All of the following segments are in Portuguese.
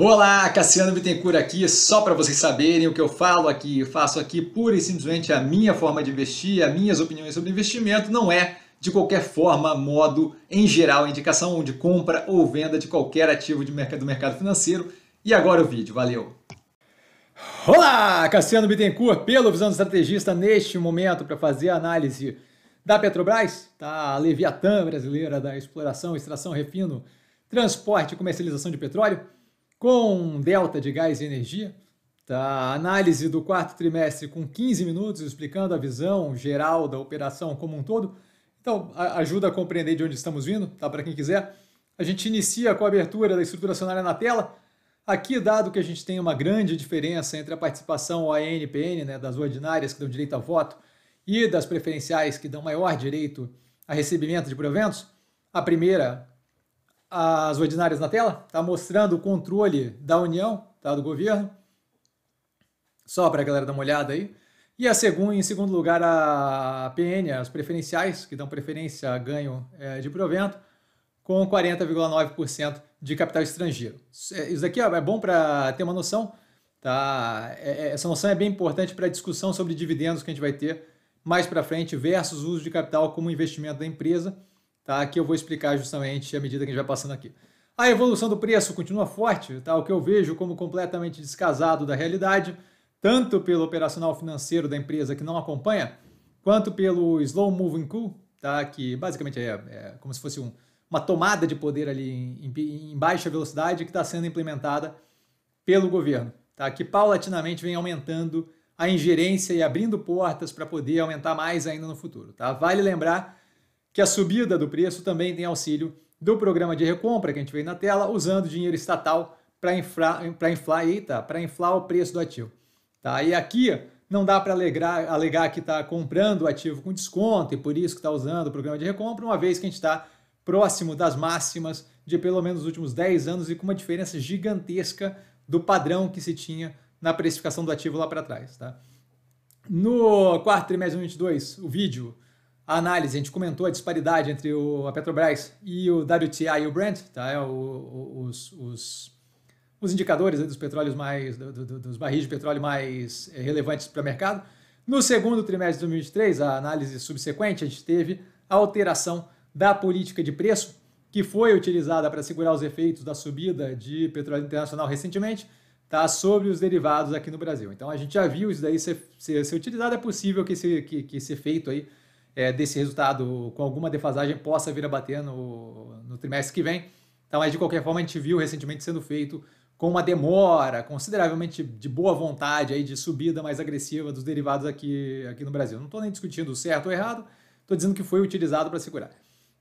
Olá, Cassiano Bittencourt aqui, só para vocês saberem o que eu falo aqui, eu faço aqui pura e simplesmente a minha forma de investir, as minhas opiniões sobre investimento, não é de qualquer forma, modo, em geral, indicação de compra ou venda de qualquer ativo de mercado, do mercado financeiro. E agora o vídeo, valeu! Olá, Cassiano Bittencourt, pelo Visão do Estrategista, neste momento para fazer a análise da Petrobras, tá? a Leviatã brasileira da exploração, extração, refino, transporte e comercialização de petróleo com delta de gás e energia. Tá? Análise do quarto trimestre com 15 minutos, explicando a visão geral da operação como um todo. Então, ajuda a compreender de onde estamos vindo, tá? para quem quiser. A gente inicia com a abertura da estrutura acionária na tela. Aqui, dado que a gente tem uma grande diferença entre a participação ANPN, né, das ordinárias que dão direito a voto, e das preferenciais que dão maior direito a recebimento de proventos, a primeira as ordinárias na tela, está mostrando o controle da União, tá, do governo, só para a galera dar uma olhada aí. E a segunda, em segundo lugar, a PN, as preferenciais, que dão preferência a ganho é, de provento, com 40,9% de capital estrangeiro. Isso é, aqui ó, é bom para ter uma noção, tá? É, é, essa noção é bem importante para a discussão sobre dividendos que a gente vai ter mais para frente versus uso de capital como investimento da empresa tá? Que eu vou explicar justamente à medida que a gente vai passando aqui. A evolução do preço continua forte, tá? O que eu vejo como completamente descasado da realidade, tanto pelo operacional financeiro da empresa que não acompanha, quanto pelo slow moving cool, tá? Que basicamente é, é como se fosse um, uma tomada de poder ali em, em, baixa velocidade que está sendo implementada pelo governo, tá? Que paulatinamente vem aumentando a ingerência e abrindo portas para poder aumentar mais ainda no futuro, tá? Vale lembrar que a subida do preço também tem auxílio do programa de recompra que a gente vê na tela, usando dinheiro estatal para inflar, inflar, inflar o preço do ativo. Tá? E aqui não dá para alegar que está comprando o ativo com desconto e por isso que está usando o programa de recompra, uma vez que a gente está próximo das máximas de pelo menos os últimos 10 anos e com uma diferença gigantesca do padrão que se tinha na precificação do ativo lá para trás. Tá? No quarto trimestre de 2022, o vídeo a análise, a gente comentou a disparidade entre o, a Petrobras e o WTI e o Brent, tá? É o, o, os, os, os, indicadores dos petróleos mais, do, do, dos barris de petróleo mais eh, relevantes para o mercado. No segundo trimestre de 2023, a análise subsequente, a gente teve a alteração da política de preço que foi utilizada para segurar os efeitos da subida de petróleo internacional recentemente, tá? Sobre os derivados aqui no Brasil. Então a gente já viu isso daí ser, ser, ser utilizado, é possível que esse, que, que esse efeito aí é, desse resultado com alguma defasagem possa vir a bater no, no trimestre que vem. Então, mas de qualquer forma, a gente viu recentemente sendo feito com uma demora consideravelmente de boa vontade aí de subida mais agressiva dos derivados aqui, aqui no Brasil. Não estou nem discutindo certo ou errado, estou dizendo que foi utilizado para segurar.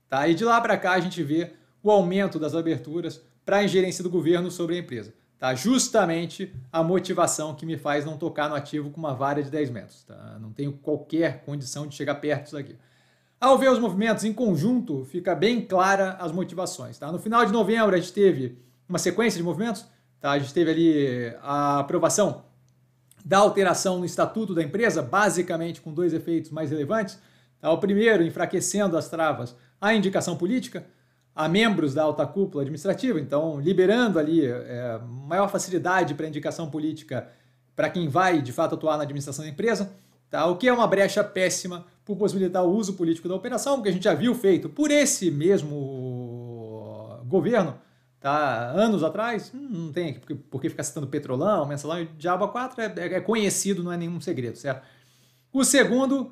Tá? E de lá para cá a gente vê o aumento das aberturas para a ingerência do governo sobre a empresa. Tá? Justamente a motivação que me faz não tocar no ativo com uma vara de 10 metros. Tá? Não tenho qualquer condição de chegar perto disso aqui. Ao ver os movimentos em conjunto, fica bem clara as motivações. Tá? No final de novembro, a gente teve uma sequência de movimentos. Tá? A gente teve ali eh, a aprovação da alteração no estatuto da empresa, basicamente com dois efeitos mais relevantes. Tá? O primeiro, enfraquecendo as travas à indicação política a membros da alta cúpula administrativa, então liberando ali é, maior facilidade para indicação política para quem vai de fato atuar na administração da empresa, tá? o que é uma brecha péssima por possibilitar o uso político da operação, que a gente já viu feito por esse mesmo governo tá? anos atrás, hum, não tem porque, porque ficar citando Petrolão, Mensalão e Diabo 4 é, é, é conhecido, não é nenhum segredo, certo? O segundo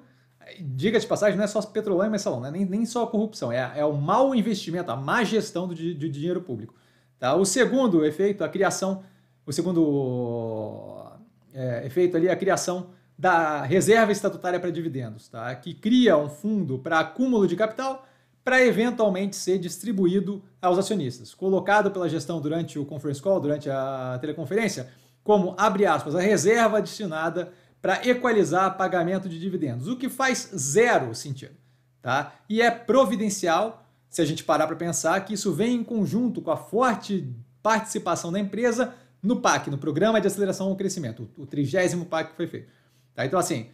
diga de passagem, não é só petrolão e mensalão, né? nem, nem só a corrupção, é, é o mau investimento, a má gestão do, do dinheiro público. Tá? O segundo efeito, a criação, o segundo é, efeito ali é a criação da reserva estatutária para dividendos, tá? que cria um fundo para acúmulo de capital para eventualmente ser distribuído aos acionistas, colocado pela gestão durante o conference call, durante a teleconferência, como, abre aspas, a reserva destinada para equalizar pagamento de dividendos, o que faz zero sentido. Tá? E é providencial, se a gente parar para pensar, que isso vem em conjunto com a forte participação da empresa no PAC, no Programa de Aceleração ao Crescimento, o trigésimo PAC que foi feito. Tá? Então, assim,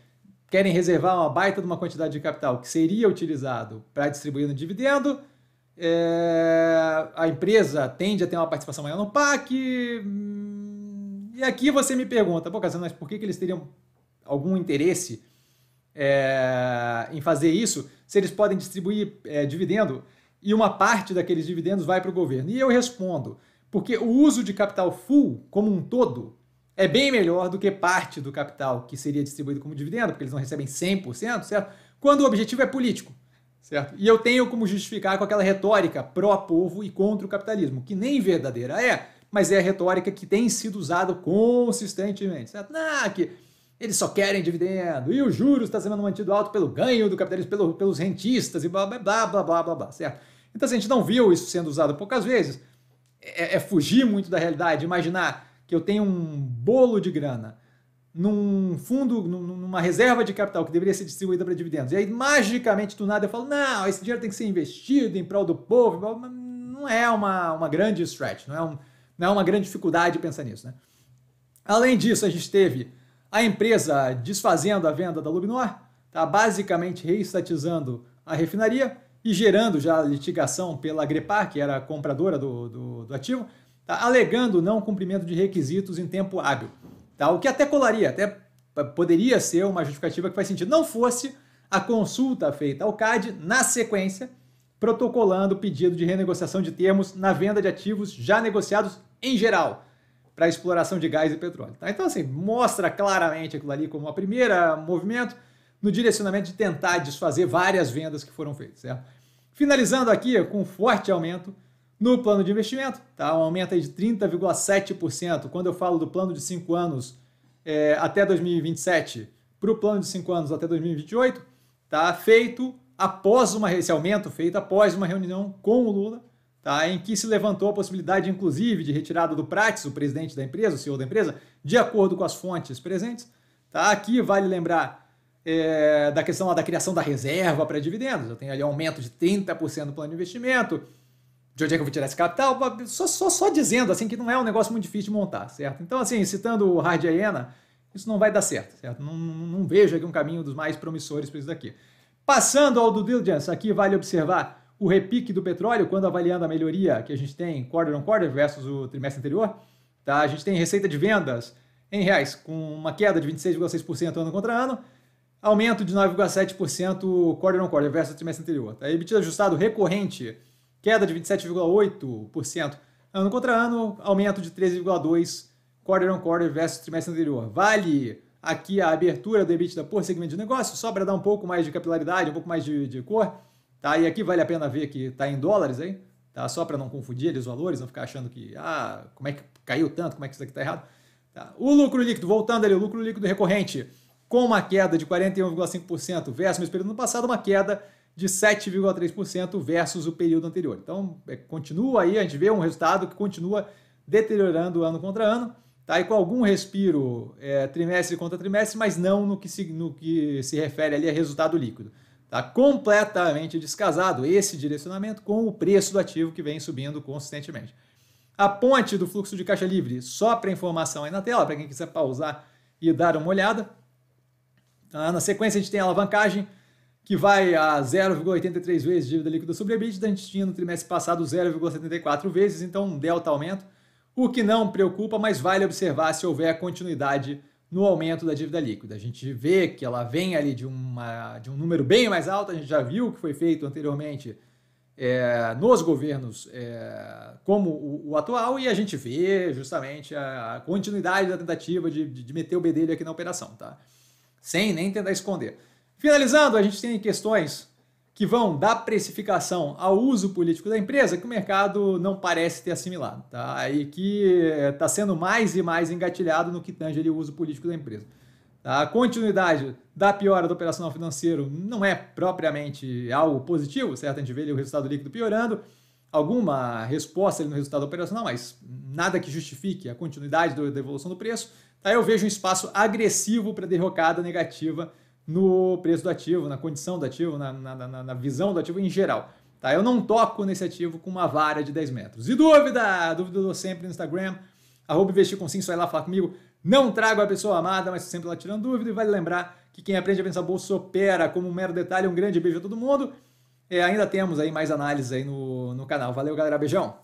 querem reservar uma baita de uma quantidade de capital que seria utilizado para distribuir no dividendo, é, a empresa tende a ter uma participação maior no PAC. Hum, e aqui você me pergunta, pô, por que, que eles teriam algum interesse é, em fazer isso, se eles podem distribuir é, dividendo e uma parte daqueles dividendos vai para o governo. E eu respondo, porque o uso de capital full como um todo é bem melhor do que parte do capital que seria distribuído como dividendo, porque eles não recebem 100%, certo? Quando o objetivo é político, certo? E eu tenho como justificar com aquela retórica pró-povo e contra o capitalismo, que nem verdadeira é, mas é a retórica que tem sido usada consistentemente, certo? Não, que eles só querem dividendo. E o juros está sendo mantido alto pelo ganho do capitalismo, pelo, pelos rentistas e blá, blá, blá, blá, blá, blá, blá, certo? Então, se a gente não viu isso sendo usado poucas vezes, é, é fugir muito da realidade, imaginar que eu tenho um bolo de grana num fundo, numa reserva de capital que deveria ser distribuída para dividendos. E aí, magicamente, do nada, eu falo, não, esse dinheiro tem que ser investido em prol do povo. Não é uma, uma grande stretch, não é, um, não é uma grande dificuldade pensar nisso. Né? Além disso, a gente teve a empresa desfazendo a venda da Lubinor está basicamente reestatizando a refinaria e gerando já litigação pela Grepar, que era a compradora do, do, do ativo, tá alegando não cumprimento de requisitos em tempo hábil. Tá? O que até colaria, até poderia ser uma justificativa que faz sentido. Não fosse a consulta feita ao CAD na sequência, protocolando o pedido de renegociação de termos na venda de ativos já negociados em geral para exploração de gás e petróleo. Tá? Então, assim, mostra claramente aquilo ali como a primeira movimento no direcionamento de tentar desfazer várias vendas que foram feitas. Certo? Finalizando aqui com um forte aumento no plano de investimento, tá? um aumento de 30,7%. Quando eu falo do plano de 5 anos é, até 2027 para o plano de 5 anos até 2028, tá? feito após uma, esse aumento feito após uma reunião com o Lula, tá? em que se levantou a possibilidade, inclusive, de retirada do Prates, o presidente da empresa, o CEO da empresa, de acordo com as fontes presentes. Tá? Aqui vale lembrar é, da questão da criação da reserva para dividendos. Eu tenho ali aumento de 30% no plano de investimento. De onde é que eu vou tirar esse capital? Só, só, só dizendo assim que não é um negócio muito difícil de montar, certo? Então, assim, citando o Hard Hyena, isso não vai dar certo, certo? Não, não, não vejo aqui um caminho dos mais promissores para isso daqui. Passando ao do diligence, aqui vale observar o repique do petróleo, quando avaliando a melhoria que a gente tem quarter on quarter versus o trimestre anterior, tá? a gente tem receita de vendas em reais com uma queda de 26,6% ano contra ano, aumento de 9,7% quarter on quarter versus o trimestre anterior. Tá? EBITDA ajustado recorrente, queda de 27,8% ano contra ano, aumento de 13,2% quarter on quarter versus o trimestre anterior. Vale aqui a abertura do EBITDA por segmento de negócio, só para dar um pouco mais de capilaridade, um pouco mais de, de cor. Tá? E aqui vale a pena ver que está em dólares, hein? Tá? Só para não confundir os valores, não ficar achando que, ah, como é que caiu tanto, como é que isso aqui está errado. Tá? O lucro líquido, voltando ali, o lucro líquido recorrente, com uma queda de 41,5% versus o mesmo período no passado, uma queda de 7,3% versus o período anterior. Então, é, continua aí, a gente vê um resultado que continua deteriorando ano contra ano, tá? e com algum respiro é, trimestre contra trimestre, mas não no que, se, no que se refere ali a resultado líquido. Está completamente descasado esse direcionamento com o preço do ativo que vem subindo consistentemente. A ponte do fluxo de caixa livre, só para informação aí na tela, para quem quiser pausar e dar uma olhada. Ah, na sequência, a gente tem a alavancagem, que vai a 0,83 vezes dívida líquida sobre EBITDA. A gente tinha no trimestre passado 0,74 vezes, então um delta aumento, o que não preocupa, mas vale observar se houver continuidade no aumento da dívida líquida. A gente vê que ela vem ali de, uma, de um número bem mais alto, a gente já viu o que foi feito anteriormente é, nos governos é, como o, o, atual, e a gente vê justamente a, a continuidade da tentativa de, de, de, meter o bedelho aqui na operação, tá? Sem nem tentar esconder. Finalizando, a gente tem questões que vão da precificação ao uso político da empresa que o mercado não parece ter assimilado, tá? E que está eh, sendo mais e mais engatilhado no que tange ali o uso político da empresa. Tá? A continuidade da piora do operacional financeiro não é propriamente algo positivo, certo? A gente vê ali o resultado líquido piorando, alguma resposta ali no resultado operacional, mas nada que justifique a continuidade da evolução do preço. aí tá? Eu vejo um espaço agressivo para derrocada negativa no preço do ativo, na condição do ativo, na, na, na, na visão do ativo em geral. Tá? Eu não toco nesse ativo com uma vara de 10 metros. E dúvida? Dúvida eu sempre no Instagram, arroba investir com sim, só ir lá falar comigo. Não trago a pessoa amada, mas sempre lá tirando dúvida. E vale lembrar que quem aprende a pensar bolsa opera como um mero detalhe. Um grande beijo a todo mundo. É, ainda temos aí mais análises aí no, no canal. Valeu, galera. Beijão.